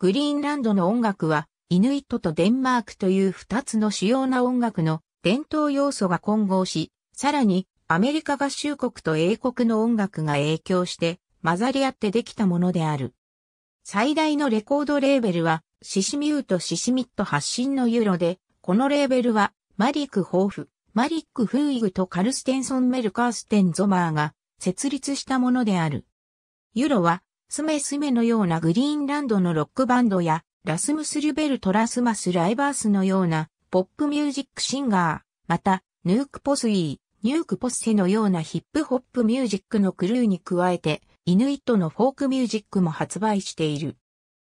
グリーンランドの音楽は、イヌイットとデンマークという二つの主要な音楽の伝統要素が混合し、さらにアメリカ合衆国と英国の音楽が影響して混ざり合ってできたものである。最大のレコードレーベルはシシミューとシシミット発信のユーロで、このレーベルはマリック・ホーフ、マリック・フーイグとカルステンソン・メルカーステン・ゾマーが設立したものである。ユーロはスメスメのようなグリーンランドのロックバンドや、ラスムス・リュベルト・ラスマス・ライバースのような、ポップミュージックシンガー、また、ヌーク・ポスイー、ニューク・ポッセのようなヒップホップミュージックのクルーに加えて、イヌイットのフォークミュージックも発売している。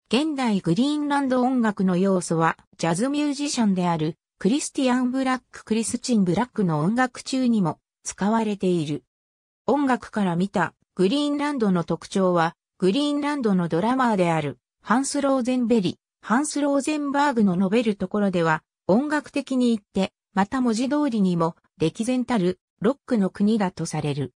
現代グリーンランド音楽の要素は、ジャズミュージシャンである、クリスティアン・ブラック・クリスチン・ブラックの音楽中にも使われている。音楽から見たグリーンランドの特徴は、グリーンランドのドラマーである、ハンス・ローゼンベリ、ハンス・ローゼンバーグの述べるところでは、音楽的に言って、また文字通りにも、歴然たる、ロックの国だとされる。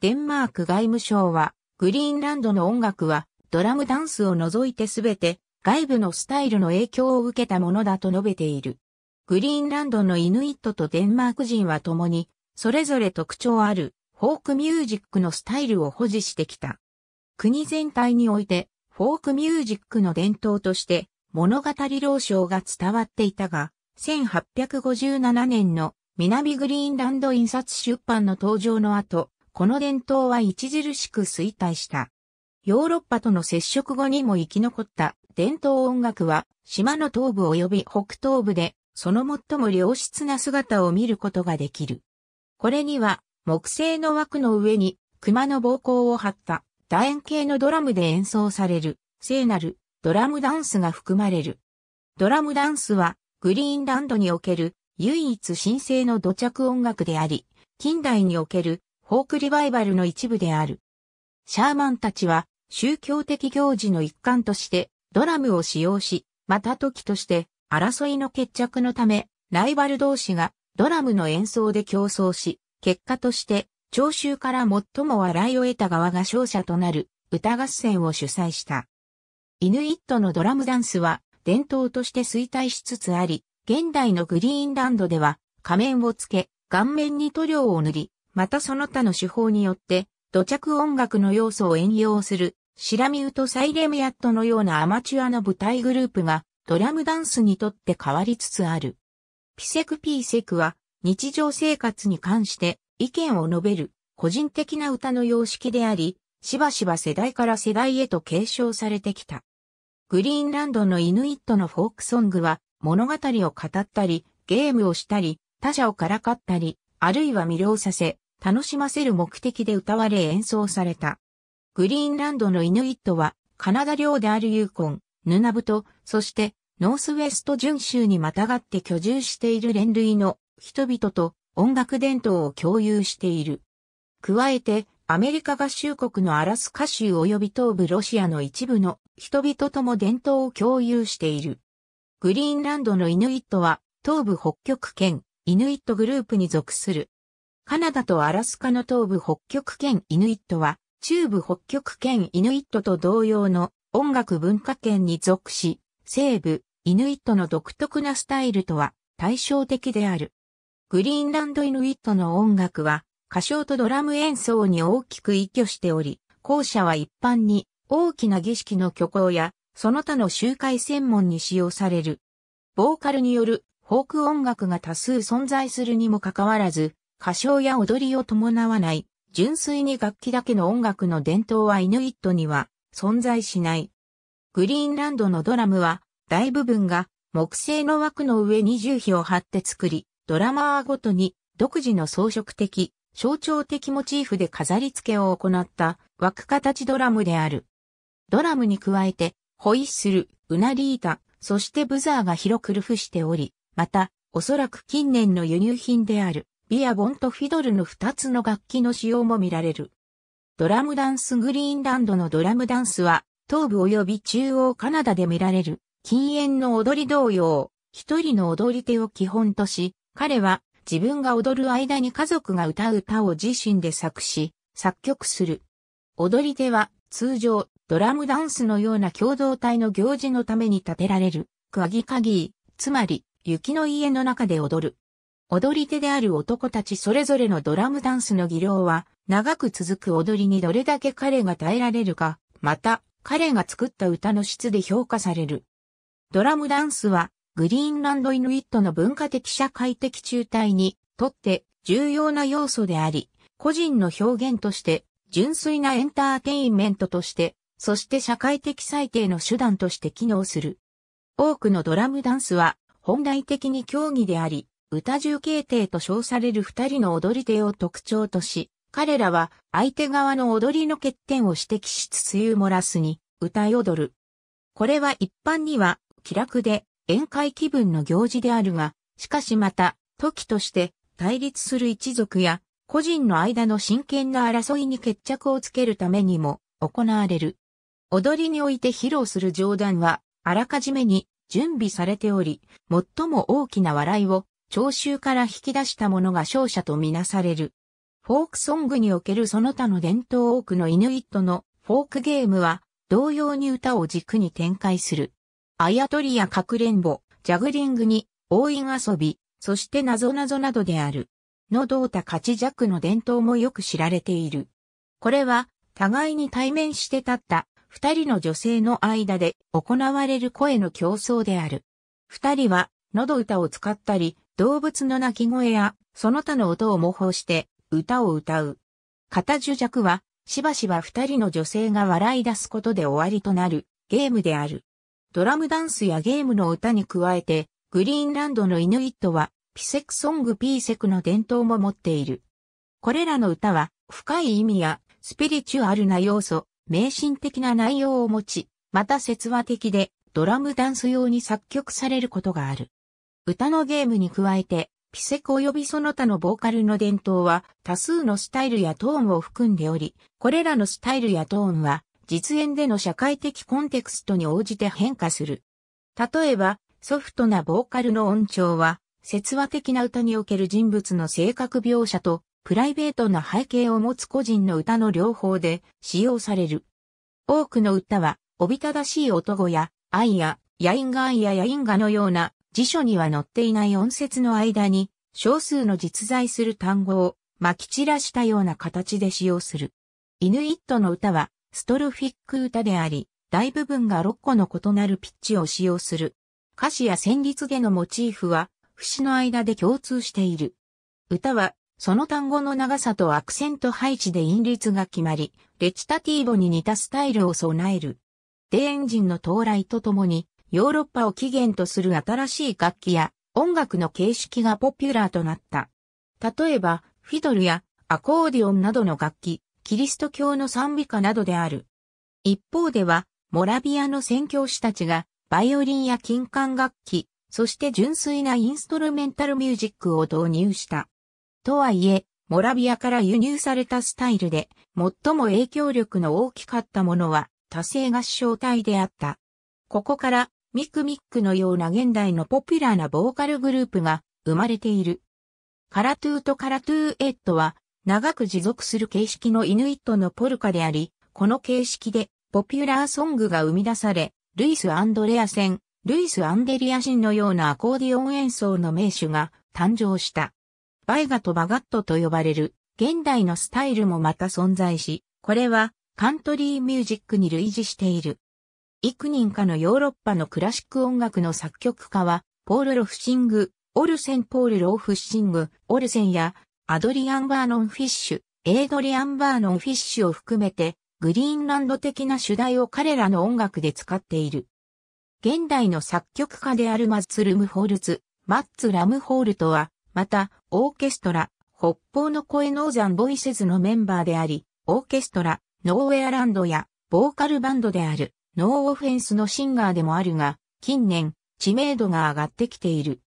デンマーク外務省は、グリーンランドの音楽は、ドラムダンスを除いてすべて、外部のスタイルの影響を受けたものだと述べている。グリーンランドのイヌイットとデンマーク人は共に、それぞれ特徴ある、フォークミュージックのスタイルを保持してきた。国全体において、フォークミュージックの伝統として、物語老将が伝わっていたが、1857年の南グリーンランド印刷出版の登場の後、この伝統は著しく衰退した。ヨーロッパとの接触後にも生き残った伝統音楽は、島の東部及び北東部で、その最も良質な姿を見ることができる。これには、木製の枠の上に熊の膀胱を張った楕円形のドラムで演奏される、聖なるドラムダンスが含まれる。ドラムダンスは、グリーンランドにおける唯一神聖の土着音楽であり、近代におけるフォークリバイバルの一部である。シャーマンたちは宗教的行事の一環としてドラムを使用し、また時として争いの決着のため、ライバル同士がドラムの演奏で競争し、結果として聴衆から最も笑いを得た側が勝者となる歌合戦を主催した。イヌイットのドラムダンスは伝統として衰退しつつあり、現代のグリーンランドでは仮面をつけ、顔面に塗料を塗り、またその他の手法によって、土着音楽の要素を援用する、シラミウとサイレムヤットのようなアマチュアの舞台グループが、ドラムダンスにとって変わりつつある。ピセクピーセクは、日常生活に関して、意見を述べる個人的な歌の様式であり、しばしば世代から世代へと継承されてきた。グリーンランドのイヌイットのフォークソングは物語を語ったり、ゲームをしたり、他者をからかったり、あるいは魅了させ、楽しませる目的で歌われ演奏された。グリーンランドのイヌイットは、カナダ領であるユーコン、ヌナブト、そして、ノースウェスト準州にまたがって居住している連類の人々と音楽伝統を共有している。加えて、アメリカ合衆国のアラスカ州及び東部ロシアの一部の人々とも伝統を共有している。グリーンランドのイヌイットは東部北極圏イヌイットグループに属する。カナダとアラスカの東部北極圏イヌイットは中部北極圏イヌイットと同様の音楽文化圏に属し、西部イヌイットの独特なスタイルとは対照的である。グリーンランドイヌイットの音楽は、歌唱とドラム演奏に大きく依拠しており、後者は一般に大きな儀式の虚構や、その他の集会専門に使用される。ボーカルによるフォーク音楽が多数存在するにもかかわらず、歌唱や踊りを伴わない、純粋に楽器だけの音楽の伝統はイヌイットには存在しない。グリーンランドのドラムは、大部分が木製の枠の上に重皮を張って作り、ドラマーごとに独自の装飾的、象徴的モチーフで飾り付けを行った枠形ドラムである。ドラムに加えて、ホイッスル、ウナリータ、そしてブザーが広くルフしており、また、おそらく近年の輸入品である、ビアボンとフィドルの2つの楽器の使用も見られる。ドラムダンスグリーンランドのドラムダンスは、東部及び中央カナダで見られる、禁煙の踊り同様、一人の踊り手を基本とし、彼は自分が踊る間に家族が歌う歌を自身で作詞、作曲する。踊り手は通常ドラムダンスのような共同体の行事のために建てられるクアギカギー、つまり雪の家の中で踊る。踊り手である男たちそれぞれのドラムダンスの技量は長く続く踊りにどれだけ彼が耐えられるか、また彼が作った歌の質で評価される。ドラムダンスはグリーンランドイヌイットの文化的社会的中体にとって重要な要素であり、個人の表現として、純粋なエンターテインメントとして、そして社会的最低の手段として機能する。多くのドラムダンスは本来的に競技であり、歌中継艇と称される二人の踊り手を特徴とし、彼らは相手側の踊りの欠点を指摘しつつユーモラスに歌い踊る。これは一般には気楽で宴会気分の行事であるが、しかしまた、時として対立する一族や個人の間の真剣な争いに決着をつけるためにも行われる。踊りにおいて披露する冗談は、あらかじめに準備されており、最も大きな笑いを聴衆から引き出したものが勝者とみなされる。フォークソングにおけるその他の伝統多くのイヌイットのフォークゲームは同様に歌を軸に展開する。あやとりやかくれんぼ、ジャグリングに、応援遊び、そしてなぞなぞなどである。の胴た勝ち弱の伝統もよく知られている。これは、互いに対面して立った二人の女性の間で行われる声の競争である。二人は喉歌を使ったり、動物の鳴き声やその他の音を模倣して歌を歌う。片樹弱はしばしば二人の女性が笑い出すことで終わりとなるゲームである。ドラムダンスやゲームの歌に加えて、グリーンランドのイヌイットは、ピセクソングピーセクの伝統も持っている。これらの歌は、深い意味や、スピリチュアルな要素、迷信的な内容を持ち、また説話的で、ドラムダンス用に作曲されることがある。歌のゲームに加えて、ピセク及びその他のボーカルの伝統は多数のスタイルやトーンを含んでおり、これらのスタイルやトーンは実演での社会的コンテクストに応じて変化する。例えば、ソフトなボーカルの音調は、説話的な歌における人物の性格描写と、プライベートな背景を持つ個人の歌の両方で使用される。多くの歌は、おびただしい男や、愛や、ヤインガンやヤインガのような、辞書には載っていない音節の間に、少数の実在する単語を、撒き散らしたような形で使用する。イヌイットの歌は、ストルフィック歌であり、大部分が6個の異なるピッチを使用する。歌詞や旋律でのモチーフは、節の間で共通している。歌は、その単語の長さとアクセント配置で韻律が決まり、レチタティーボに似たスタイルを備える。デーンジンの到来とともに、ヨーロッパを起源とする新しい楽器や音楽の形式がポピュラーとなった。例えば、フィドルやアコーディオンなどの楽器、キリスト教の賛美歌などである。一方では、モラビアの宣教師たちが、バイオリンや金管楽器、そして純粋なインストルメンタルミュージックを導入した。とはいえ、モラビアから輸入されたスタイルで、最も影響力の大きかったものは、多声合唱体であった。ここから、ミクミックのような現代のポピュラーなボーカルグループが生まれている。カラトゥーとカラトゥーエットは長く持続する形式のイヌイットのポルカであり、この形式でポピュラーソングが生み出され、ルイス・アンドレアセン、ルイス・アンデリアシンのようなアコーディオン演奏の名手が誕生した。バイガとバガットと呼ばれる現代のスタイルもまた存在し、これはカントリーミュージックに類似している。幾人かのヨーロッパのクラシック音楽の作曲家は、ポール・ロフシング、オルセン・ポール・ローフシング、オルセンやアドリアン・バーノン・フィッシュ、エイドリアン・バーノン・フィッシュを含めて、グリーンランド的な主題を彼らの音楽で使っている。現代の作曲家であるマッツ・ルムホルツ、マッツ・ラムホールトは、また、オーケストラ、北方の声ノーザン・ボイセズのメンバーであり、オーケストラ、ノーウェアランドや、ボーカルバンドである、ノーオフェンスのシンガーでもあるが、近年、知名度が上がってきている。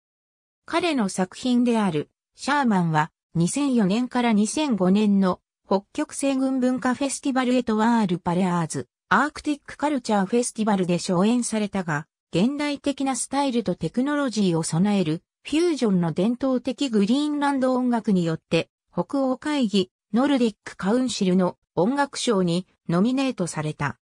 彼の作品である、シャーマンは、2004年から2005年の北極星群文化フェスティバルエトワール・パレアーズ、アークティックカルチャーフェスティバルで初演されたが、現代的なスタイルとテクノロジーを備えるフュージョンの伝統的グリーンランド音楽によって北欧会議ノルディックカウンシルの音楽賞にノミネートされた。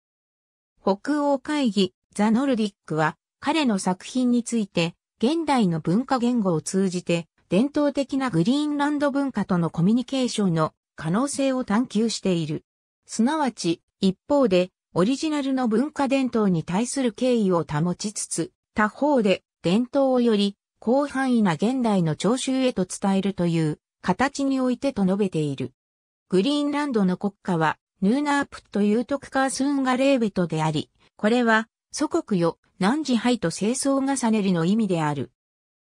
北欧会議ザ・ノルディックは彼の作品について現代の文化言語を通じて伝統的なグリーンランド文化とのコミュニケーションの可能性を探求している。すなわち、一方で、オリジナルの文化伝統に対する敬意を保ちつつ、他方で、伝統をより、広範囲な現代の聴衆へと伝えるという、形においてと述べている。グリーンランドの国家は、ヌーナープというトクカースンガレーベトであり、これは、祖国よ、何時ハイと清掃重ねるの意味である。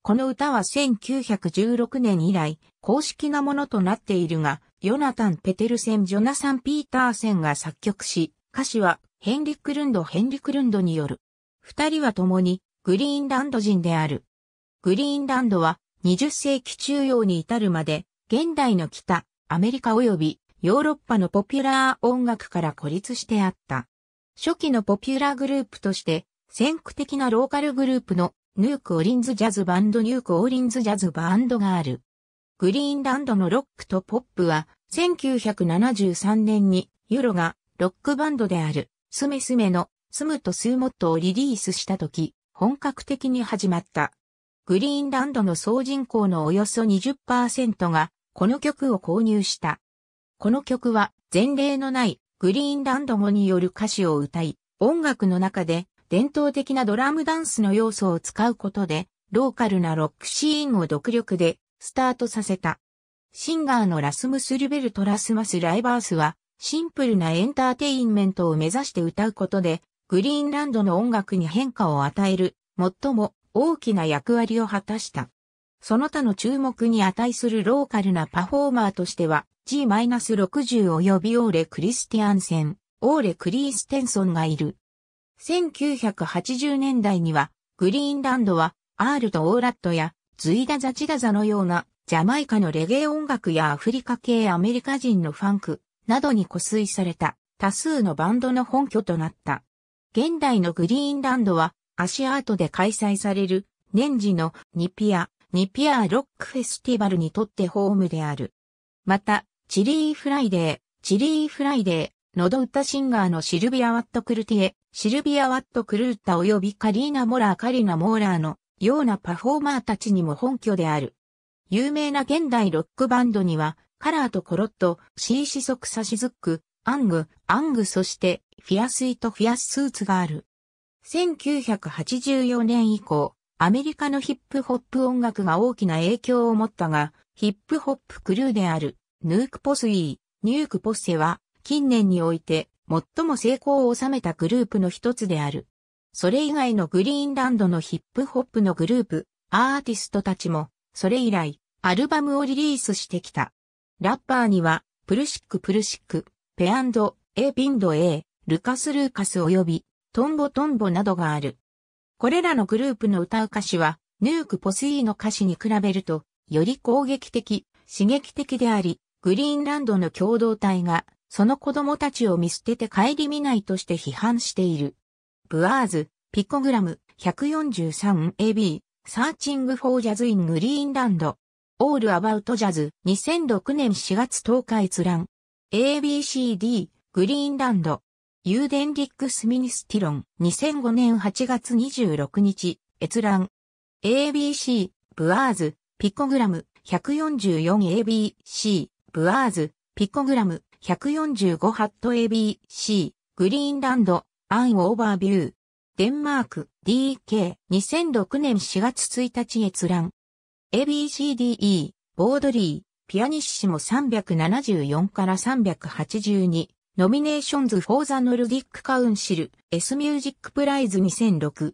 この歌は1916年以来、公式なものとなっているが、ヨナタン・ペテルセン・ジョナサン・ピーターセンが作曲し、歌詞はヘンリック・ルンド・ヘンリック・ルンドによる。二人は共にグリーンランド人である。グリーンランドは20世紀中央に至るまで、現代の北、アメリカ及びヨーロッパのポピュラー音楽から孤立してあった。初期のポピュラーグループとして、先駆的なローカルグループのニュークオリンズジャズバンドニュークオリンズジャズバンドがある。グリーンランドのロックとポップは、1973年にユロがロックバンドである、スメスメのスムとスーモットをリリースした時、本格的に始まった。グリーンランドの総人口のおよそ20%が、この曲を購入した。この曲は前例のないグリーンランド語による歌詞を歌い、音楽の中で伝統的なドラムダンスの要素を使うことで、ローカルなロックシーンを独力でスタートさせた。シンガーのラスムス・ルベルト・ラスマス・ライバースは、シンプルなエンターテインメントを目指して歌うことで、グリーンランドの音楽に変化を与える、最も大きな役割を果たした。その他の注目に値するローカルなパフォーマーとしては、G-60 及びオーレ・クリスティアンセン、オーレ・クリーステンソンがいる。1980年代には、グリーンランドは、アールとオーラットや、ズイダザチダザのような、ジャマイカのレゲエ音楽やアフリカ系アメリカ人のファンク、などに固水された、多数のバンドの本拠となった。現代のグリーンランドは、足アートで開催される、年次のニピア、ニピアロックフェスティバルにとってホームである。また、チリーフライデー、チリーフライデー、喉歌シンガーのシルビア・ワット・クルティエ、シルビア・ワット・クルータ及びカリーナ・モラー・カリナ・モーラーのようなパフォーマーたちにも本拠である。有名な現代ロックバンドには、カラーとコロット、シーシソクサシズック、アング、アングそして、フィアスイとフィアススーツがある。1984年以降、アメリカのヒップホップ音楽が大きな影響を持ったが、ヒップホップクルーである、ヌークポスイー、ニュークポッセは、近年において最も成功を収めたグループの一つである。それ以外のグリーンランドのヒップホップのグループ、アーティストたちも、それ以来、アルバムをリリースしてきた。ラッパーには、プルシックプルシック、ペアンド、エビンド A、ルカスルーカス及び、トンボトンボなどがある。これらのグループの歌う歌詞は、ヌーク・ポスイーの歌詞に比べると、より攻撃的、刺激的であり、グリーンランドの共同体がその子供たちを見捨てて帰り見ないとして批判している。ブアーズ、ピコグラム、143AB、サーチングフォージャズイングリーンランド。オールアバウトジャズ2006年4月10日閲覧。ABCD グリーンランド。ユーデンリックスミニスティロン2005年8月26日閲覧。ABC ブアーズピコグラム 144ABC ブアーズピコグラム145ハット ABC、グリーンランド、アンオーバービュー。デンマーク、DK、2006年4月1日閲覧。ABCDE、ボードリー、ピアニッシモ374から382、ノミネーションズ・フォーザ・ノルディック・カウンシル、S・ ミュージック・プライズ2006。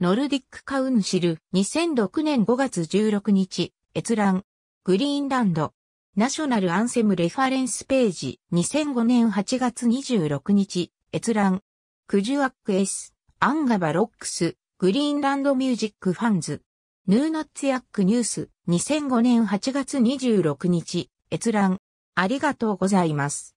ノルディック・カウンシル、2006年5月16日、閲覧。グリーンランド、ナショナルアンセムレファレンスページ2005年8月26日、閲覧。クジュアックエス、アンガバロックス、グリーンランドミュージックファンズ。ヌーナッツヤックニュース2005年8月26日、閲覧。ありがとうございます。